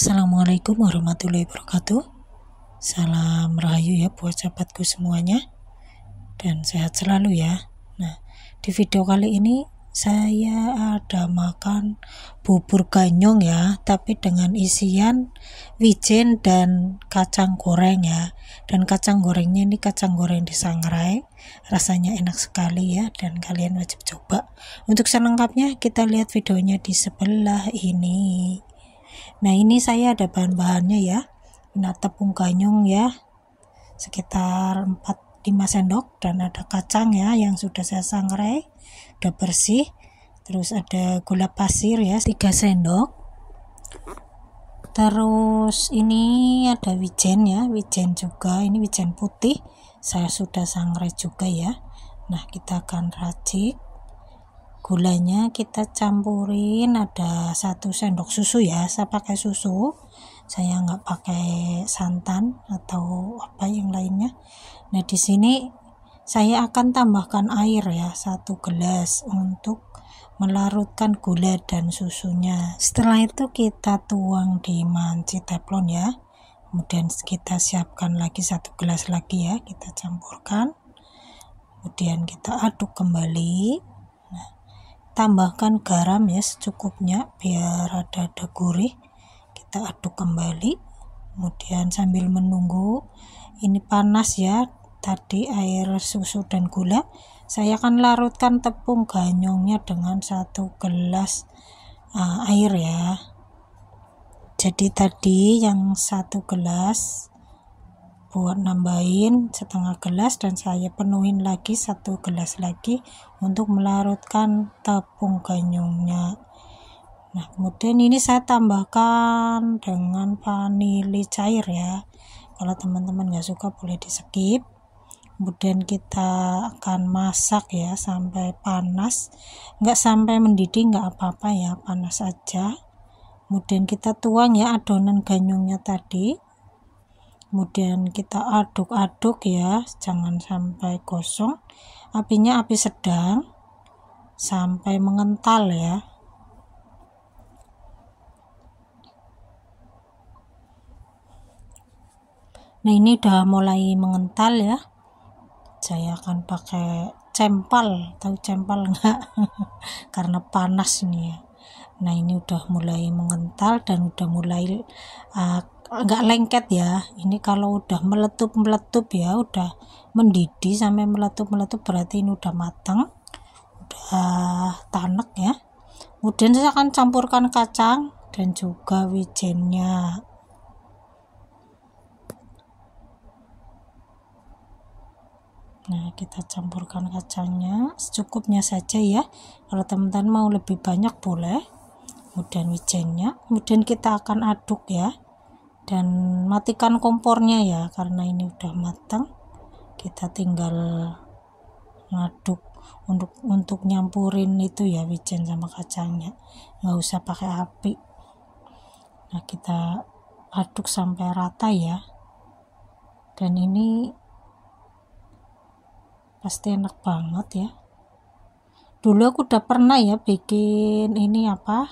Assalamualaikum warahmatullahi wabarakatuh. Salam rahayu ya buat sahabatku semuanya dan sehat selalu ya. Nah, di video kali ini saya ada makan bubur ganyong ya, tapi dengan isian wijen dan kacang goreng ya. Dan kacang gorengnya ini kacang goreng disangrai, Rasanya enak sekali ya dan kalian wajib coba. Untuk selengkapnya kita lihat videonya di sebelah ini. Nah ini saya ada bahan-bahannya ya. nah tepung ganyong ya, sekitar 4-5 sendok dan ada kacang ya yang sudah saya sangrai, udah bersih. Terus ada gula pasir ya 3 sendok. Terus ini ada wijen ya, wijen juga. Ini wijen putih saya sudah sangrai juga ya. Nah, kita akan racik gulanya kita campurin ada satu sendok susu ya saya pakai susu saya nggak pakai santan atau apa yang lainnya nah di sini saya akan tambahkan air ya satu gelas untuk melarutkan gula dan susunya setelah itu kita tuang di manci teflon ya kemudian kita siapkan lagi satu gelas lagi ya kita campurkan kemudian kita aduk kembali tambahkan garam ya secukupnya biar ada-ada gurih kita aduk kembali kemudian sambil menunggu ini panas ya tadi air susu dan gula saya akan larutkan tepung ganyongnya dengan satu gelas uh, air ya jadi tadi yang satu gelas buat nambahin setengah gelas dan saya penuhin lagi satu gelas lagi untuk melarutkan tepung ganyungnya. nah kemudian ini saya tambahkan dengan vanili cair ya kalau teman-teman nggak suka boleh di skip kemudian kita akan masak ya sampai panas nggak sampai mendidih nggak apa-apa ya panas aja kemudian kita tuang ya adonan ganyungnya tadi kemudian kita aduk-aduk ya jangan sampai gosong apinya api sedang sampai mengental ya nah ini udah mulai mengental ya saya akan pakai cempal tahu cempal enggak karena panas ini ya nah ini udah mulai mengental dan udah mulai uh, agak lengket ya ini kalau udah meletup meletup ya udah mendidih sampai meletup meletup berarti ini udah matang udah tanek ya kemudian saya akan campurkan kacang dan juga wijennya Nah, kita campurkan kacangnya secukupnya saja ya. Kalau teman-teman mau lebih banyak boleh. Kemudian wijennya, kemudian kita akan aduk ya dan matikan kompornya ya karena ini udah matang kita tinggal ngaduk untuk untuk nyampurin itu ya wijen sama kacangnya nggak usah pakai api nah kita aduk sampai rata ya dan ini pasti enak banget ya dulu aku udah pernah ya bikin ini apa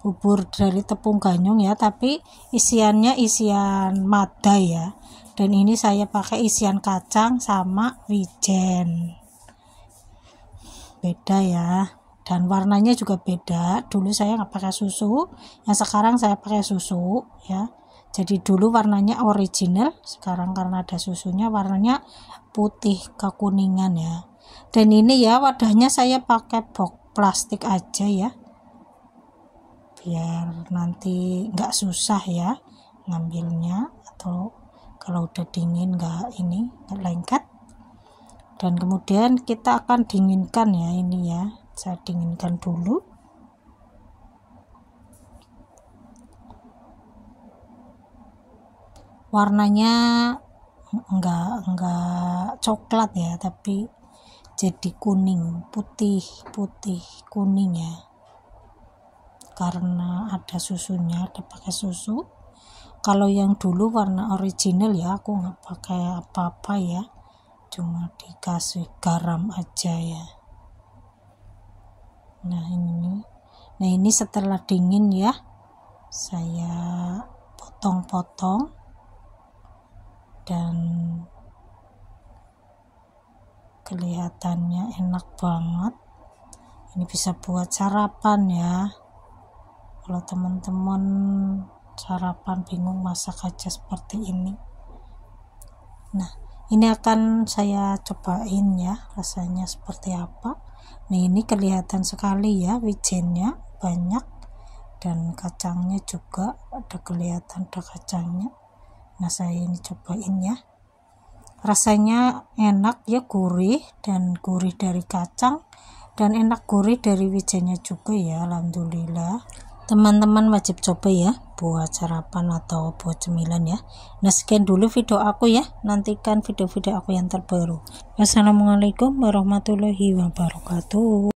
bubur dari tepung ganyong ya tapi isiannya isian mada ya dan ini saya pakai isian kacang sama wijen beda ya dan warnanya juga beda dulu saya nggak pakai susu yang sekarang saya pakai susu ya jadi dulu warnanya original sekarang karena ada susunya warnanya putih kekuningan ya dan ini ya wadahnya saya pakai box plastik aja ya biar nanti nggak susah ya ngambilnya atau kalau udah dingin nggak ini nggak lengket dan kemudian kita akan dinginkan ya ini ya saya dinginkan dulu warnanya enggak enggak coklat ya tapi jadi kuning putih putih kuning ya karena ada susunya ada pakai susu kalau yang dulu warna original ya aku nggak pakai apa-apa ya cuma dikasih garam aja ya nah ini nah ini setelah dingin ya saya potong-potong dan kelihatannya enak banget ini bisa buat sarapan ya kalau teman-teman sarapan bingung masak aja seperti ini nah ini akan saya cobain ya rasanya seperti apa nah ini kelihatan sekali ya wijennya banyak dan kacangnya juga ada kelihatan ada kacangnya nah saya ini cobain ya rasanya enak ya gurih dan gurih dari kacang dan enak gurih dari wijennya juga ya alhamdulillah teman-teman wajib coba ya buat sarapan atau buat cemilan ya nah sekian dulu video aku ya nantikan video-video aku yang terbaru wassalamualaikum warahmatullahi wabarakatuh